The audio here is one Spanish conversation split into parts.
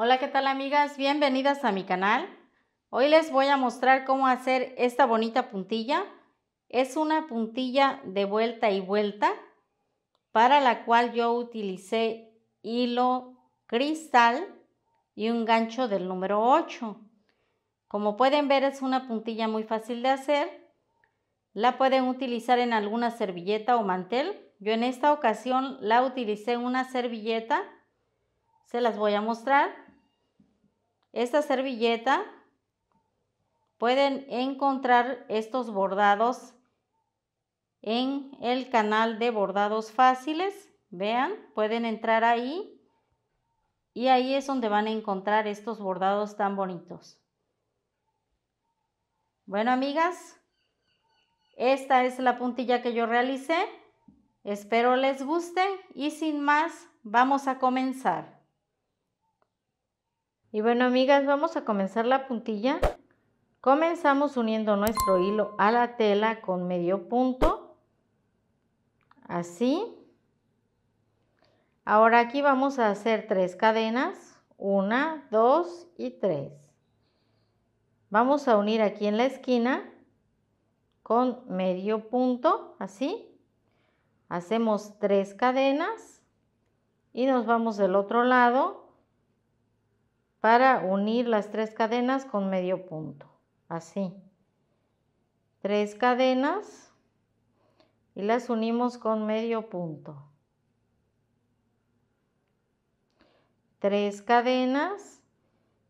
Hola, ¿qué tal amigas? Bienvenidas a mi canal. Hoy les voy a mostrar cómo hacer esta bonita puntilla. Es una puntilla de vuelta y vuelta para la cual yo utilicé hilo cristal y un gancho del número 8. Como pueden ver es una puntilla muy fácil de hacer. La pueden utilizar en alguna servilleta o mantel. Yo en esta ocasión la utilicé en una servilleta. Se las voy a mostrar. Esta servilleta pueden encontrar estos bordados en el canal de bordados fáciles. Vean, pueden entrar ahí y ahí es donde van a encontrar estos bordados tan bonitos. Bueno, amigas, esta es la puntilla que yo realicé. Espero les guste y sin más, vamos a comenzar. Y bueno, amigas, vamos a comenzar la puntilla. Comenzamos uniendo nuestro hilo a la tela con medio punto. Así. Ahora aquí vamos a hacer tres cadenas. Una, dos y tres. Vamos a unir aquí en la esquina con medio punto, así. Hacemos tres cadenas y nos vamos del otro lado para unir las tres cadenas con medio punto. Así. Tres cadenas y las unimos con medio punto. Tres cadenas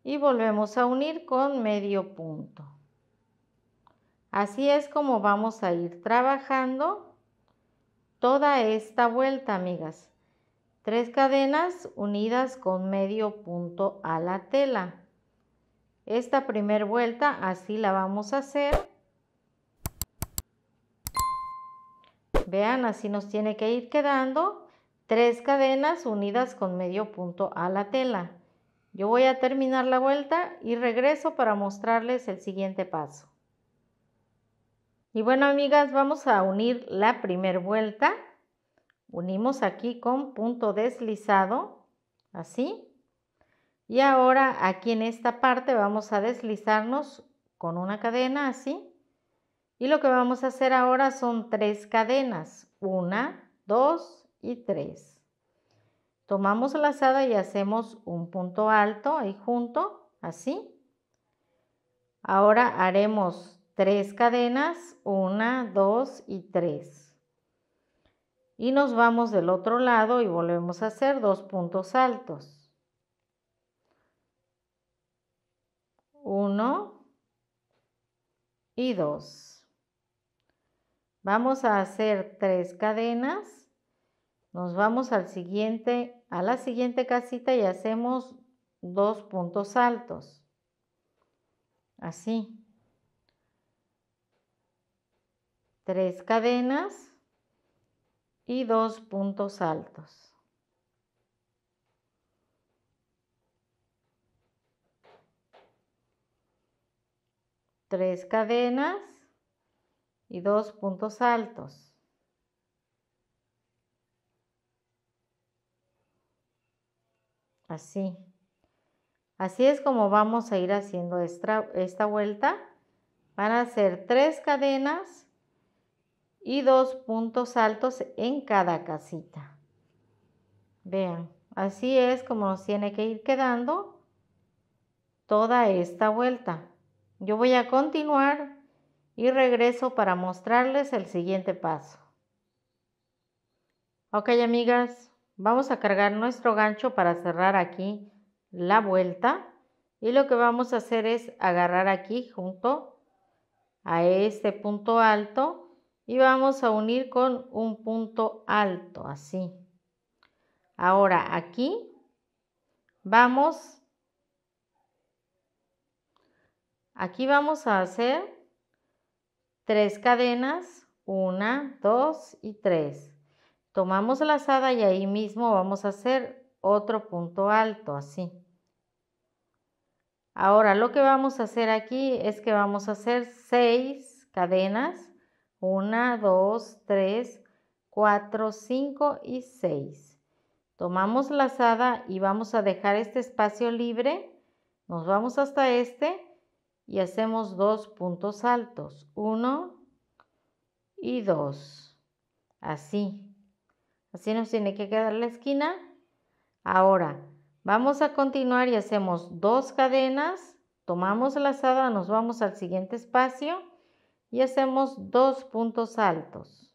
y volvemos a unir con medio punto. Así es como vamos a ir trabajando toda esta vuelta, amigas. Tres cadenas unidas con medio punto a la tela. Esta primer vuelta así la vamos a hacer. Vean, así nos tiene que ir quedando. Tres cadenas unidas con medio punto a la tela. Yo voy a terminar la vuelta y regreso para mostrarles el siguiente paso. Y bueno amigas, vamos a unir la primera vuelta Unimos aquí con punto deslizado, así. Y ahora aquí en esta parte vamos a deslizarnos con una cadena así. Y lo que vamos a hacer ahora son tres cadenas, una, dos y tres. Tomamos lazada y hacemos un punto alto ahí junto, así. Ahora haremos tres cadenas, una, dos y tres y nos vamos del otro lado y volvemos a hacer dos puntos altos. Uno y dos. Vamos a hacer tres cadenas. Nos vamos al siguiente, a la siguiente casita y hacemos dos puntos altos. Así. Tres cadenas y dos puntos altos. Tres cadenas y dos puntos altos. Así. Así es como vamos a ir haciendo esta, vuelta. Van a hacer tres cadenas y dos puntos altos en cada casita. Vean, así es como nos tiene que ir quedando toda esta vuelta. Yo voy a continuar y regreso para mostrarles el siguiente paso. Ok amigas, vamos a cargar nuestro gancho para cerrar aquí la vuelta y lo que vamos a hacer es agarrar aquí junto a este punto alto y vamos a unir con un punto alto, así. Ahora aquí vamos, aquí vamos a hacer tres cadenas, una, dos y tres. Tomamos lazada y ahí mismo vamos a hacer otro punto alto, así. Ahora lo que vamos a hacer aquí es que vamos a hacer seis cadenas 1, 2, 3, 4, 5 y 6. Tomamos lazada y vamos a dejar este espacio libre. Nos vamos hasta este y hacemos dos puntos altos. 1 y 2. Así. Así nos tiene que quedar la esquina. Ahora, vamos a continuar y hacemos dos cadenas. Tomamos lazada, nos vamos al siguiente espacio y hacemos dos puntos altos.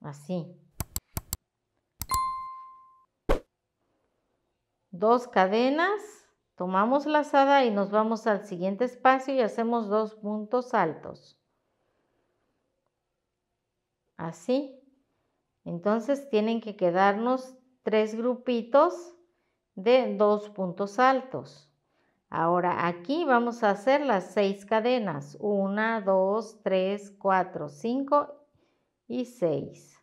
Así. Dos cadenas, tomamos lazada y nos vamos al siguiente espacio y hacemos dos puntos altos. Así. Entonces tienen que quedarnos tres grupitos de dos puntos altos. Ahora aquí vamos a hacer las seis cadenas. 1, 2, 3, 4, 5 y 6.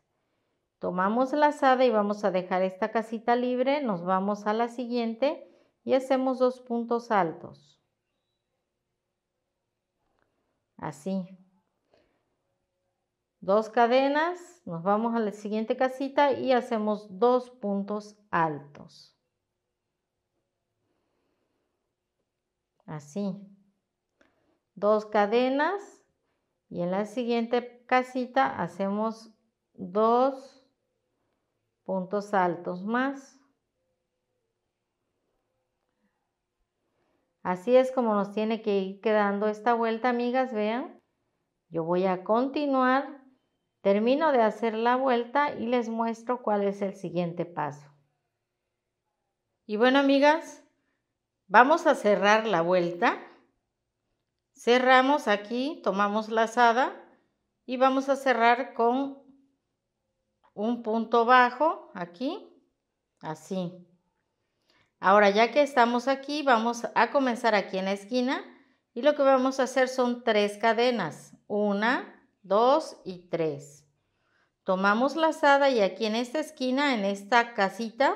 Tomamos la lazada y vamos a dejar esta casita libre. Nos vamos a la siguiente y hacemos dos puntos altos. Así. Dos cadenas, nos vamos a la siguiente casita y hacemos dos puntos altos. así. Dos cadenas y en la siguiente casita hacemos dos puntos altos más. Así es como nos tiene que ir quedando esta vuelta, amigas, vean. Yo voy a continuar, termino de hacer la vuelta y les muestro cuál es el siguiente paso. Y bueno, amigas, Vamos a cerrar la vuelta. Cerramos aquí, tomamos lazada y vamos a cerrar con un punto bajo aquí, así. Ahora ya que estamos aquí, vamos a comenzar aquí en la esquina y lo que vamos a hacer son tres cadenas, una, dos y tres. Tomamos lazada y aquí en esta esquina, en esta casita,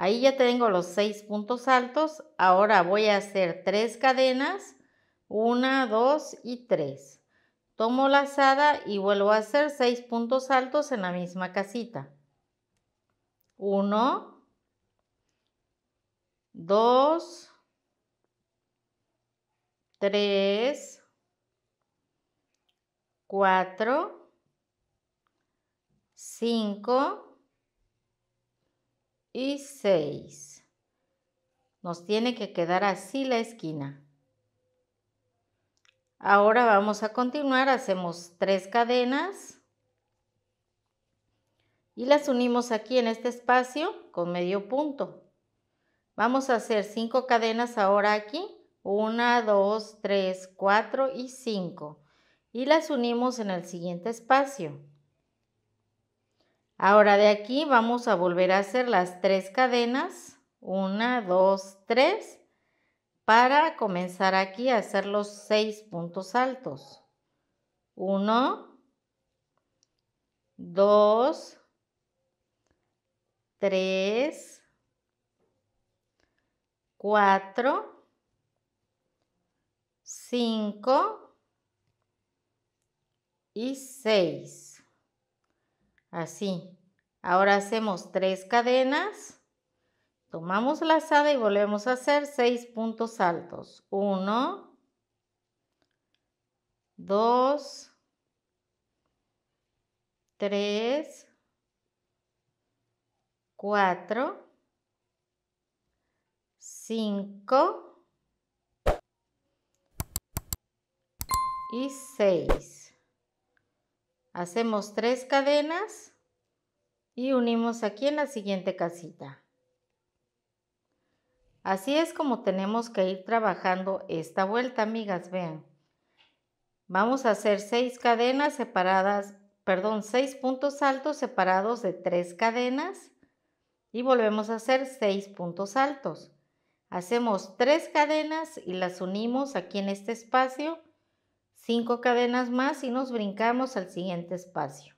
Ahí ya tengo los seis puntos altos. Ahora voy a hacer tres cadenas. Una, dos y tres. Tomo la lazada y vuelvo a hacer seis puntos altos en la misma casita. Uno, dos, tres, cuatro, cinco, y 6. Nos tiene que quedar así la esquina. Ahora vamos a continuar, hacemos tres cadenas y las unimos aquí en este espacio con medio punto. Vamos a hacer cinco cadenas ahora aquí, 1, 2, 3, 4 y 5 y las unimos en el siguiente espacio. Ahora de aquí vamos a volver a hacer las tres cadenas, una, dos, tres, para comenzar aquí a hacer los seis puntos altos. Uno, dos, tres, cuatro, cinco y seis. Así, ahora hacemos 3 cadenas, tomamos lazada y volvemos a hacer 6 puntos altos. 1, 2, 3, 4, 5 y 6. Hacemos tres cadenas y unimos aquí en la siguiente casita. Así es como tenemos que ir trabajando esta vuelta, amigas, vean. Vamos a hacer seis cadenas separadas, perdón, seis puntos altos separados de tres cadenas y volvemos a hacer seis puntos altos. Hacemos tres cadenas y las unimos aquí en este espacio Cinco cadenas más y nos brincamos al siguiente espacio.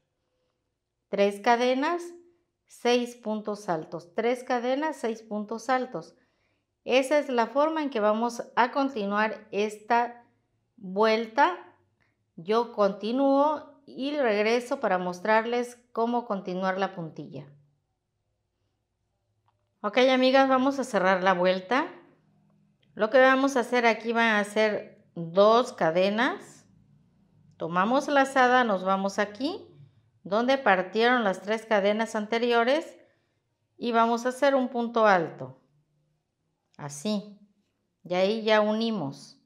Tres cadenas, seis puntos altos. Tres cadenas, seis puntos altos. Esa es la forma en que vamos a continuar esta vuelta. Yo continúo y regreso para mostrarles cómo continuar la puntilla. Ok, amigas, vamos a cerrar la vuelta. Lo que vamos a hacer aquí van a ser dos cadenas Tomamos lazada, nos vamos aquí, donde partieron las tres cadenas anteriores y vamos a hacer un punto alto. Así. Y ahí ya unimos.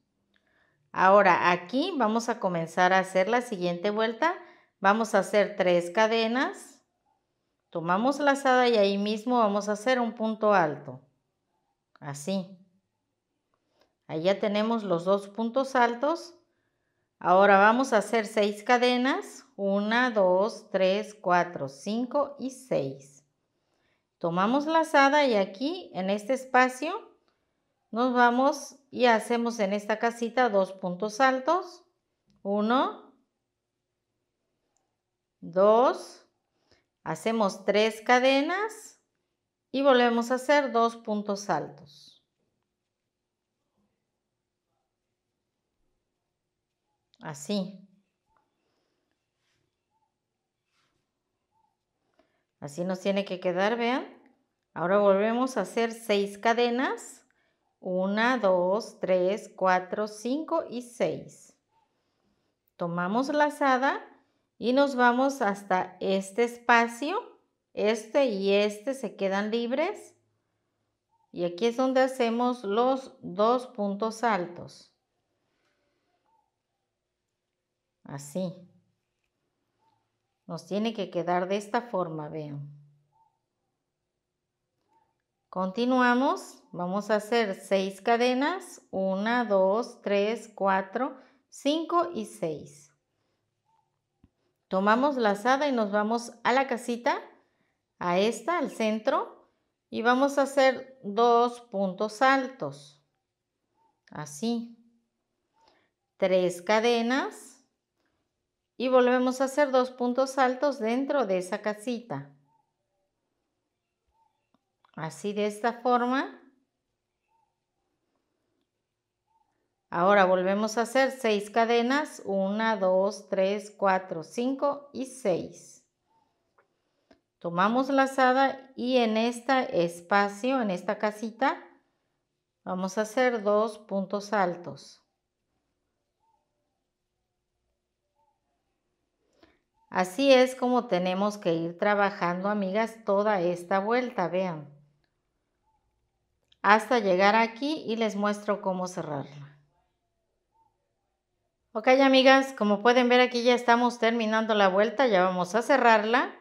Ahora aquí vamos a comenzar a hacer la siguiente vuelta. Vamos a hacer tres cadenas. Tomamos lazada y ahí mismo vamos a hacer un punto alto. Así. Ahí ya tenemos los dos puntos altos Ahora vamos a hacer 6 cadenas. 1, 2, 3, 4, 5 y 6. Tomamos lazada y aquí en este espacio nos vamos y hacemos en esta casita dos puntos altos. 1, 2, hacemos 3 cadenas y volvemos a hacer dos puntos altos. Así. Así nos tiene que quedar, vean. Ahora volvemos a hacer seis cadenas. 1, 2, 3, 4, 5 y 6. Tomamos lazada y nos vamos hasta este espacio. Este y este se quedan libres. Y aquí es donde hacemos los dos puntos altos. así. Nos tiene que quedar de esta forma, vean. Continuamos, vamos a hacer 6 cadenas, 1, 2, 3, 4, 5 y 6. Tomamos la lazada y nos vamos a la casita, a esta, al centro, y vamos a hacer dos puntos altos, así. Tres cadenas, y volvemos a hacer dos puntos altos dentro de esa casita. Así de esta forma. Ahora volvemos a hacer seis cadenas, una dos tres cuatro cinco y seis Tomamos lazada y en este espacio, en esta casita, vamos a hacer dos puntos altos. Así es como tenemos que ir trabajando, amigas, toda esta vuelta, vean. Hasta llegar aquí y les muestro cómo cerrarla. Ok, amigas, como pueden ver aquí ya estamos terminando la vuelta, ya vamos a cerrarla.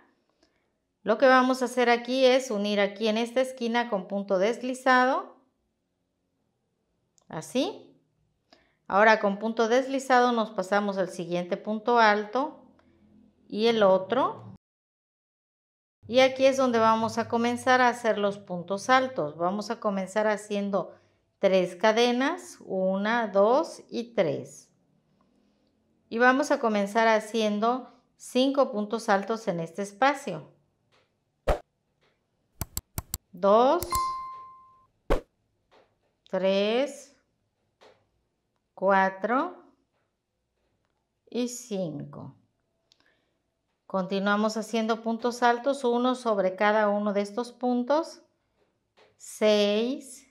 Lo que vamos a hacer aquí es unir aquí en esta esquina con punto deslizado. Así. Ahora con punto deslizado nos pasamos al siguiente punto alto y el otro. Y aquí es donde vamos a comenzar a hacer los puntos altos. Vamos a comenzar haciendo tres cadenas, una, dos y tres. Y vamos a comenzar haciendo cinco puntos altos en este espacio. Dos, tres, cuatro y cinco. Continuamos haciendo puntos altos, uno sobre cada uno de estos puntos. 6,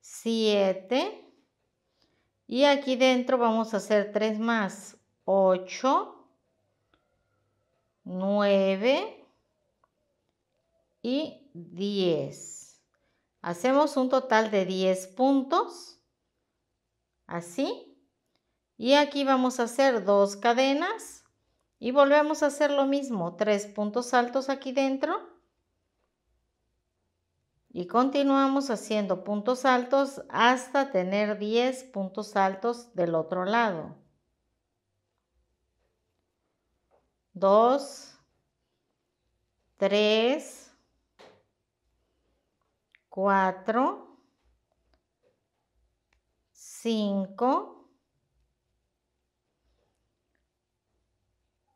7. Y aquí dentro vamos a hacer 3 más. 8, 9 y 10. Hacemos un total de 10 puntos. Así. Y aquí vamos a hacer dos cadenas y volvemos a hacer lo mismo, tres puntos altos aquí dentro. Y continuamos haciendo puntos altos hasta tener 10 puntos altos del otro lado. 2, 3, 4, 5,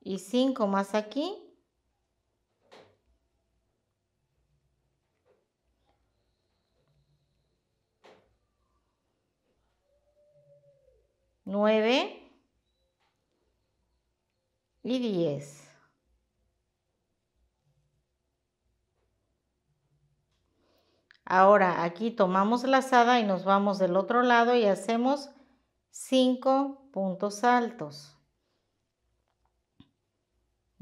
y cinco más aquí. Nueve y diez. Ahora aquí tomamos la lazada y nos vamos del otro lado y hacemos cinco puntos altos.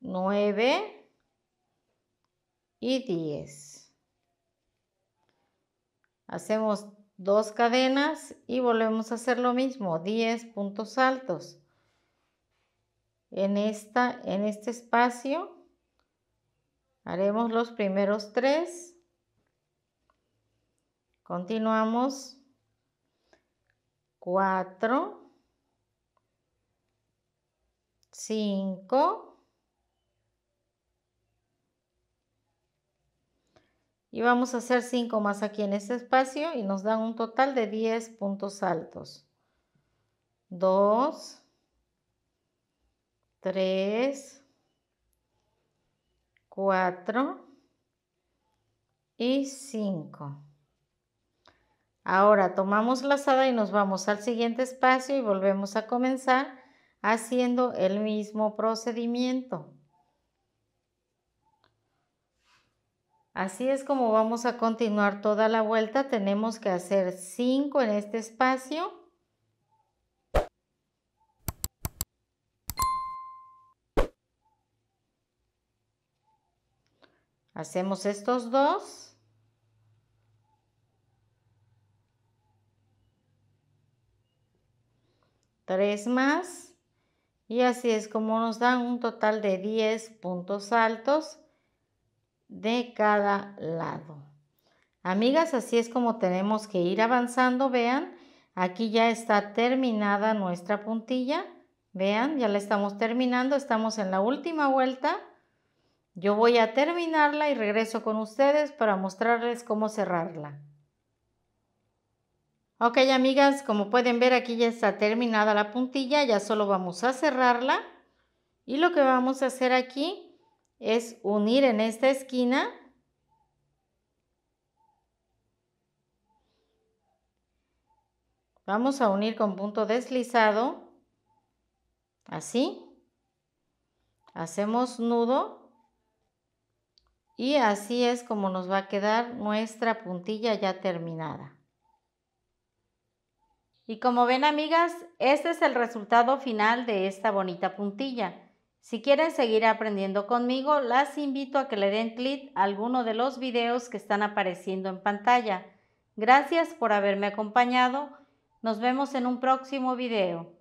9 y 10. Hacemos dos cadenas y volvemos a hacer lo mismo, 10 puntos altos. En, esta, en este espacio haremos los primeros tres. Continuamos 4, 5, y vamos a hacer 5 más aquí en este espacio y nos dan un total de 10 puntos altos. 2, 3, 4 y 5. Ahora tomamos la lazada y nos vamos al siguiente espacio y volvemos a comenzar haciendo el mismo procedimiento. Así es como vamos a continuar toda la vuelta. Tenemos que hacer 5 en este espacio. Hacemos estos dos. Tres más. Y así es como nos dan un total de 10 puntos altos de cada lado. Amigas, así es como tenemos que ir avanzando, vean, aquí ya está terminada nuestra puntilla, vean, ya la estamos terminando, estamos en la última vuelta. Yo voy a terminarla y regreso con ustedes para mostrarles cómo cerrarla. Ok, amigas, como pueden ver aquí ya está terminada la puntilla, ya solo vamos a cerrarla. Y lo que vamos a hacer aquí es unir en esta esquina Vamos a unir con punto deslizado, así. Hacemos nudo y así es como nos va a quedar nuestra puntilla ya terminada. Y como ven amigas, este es el resultado final de esta bonita puntilla. Si quieren seguir aprendiendo conmigo, las invito a que le den clic a alguno de los videos que están apareciendo en pantalla. Gracias por haberme acompañado. Nos vemos en un próximo video.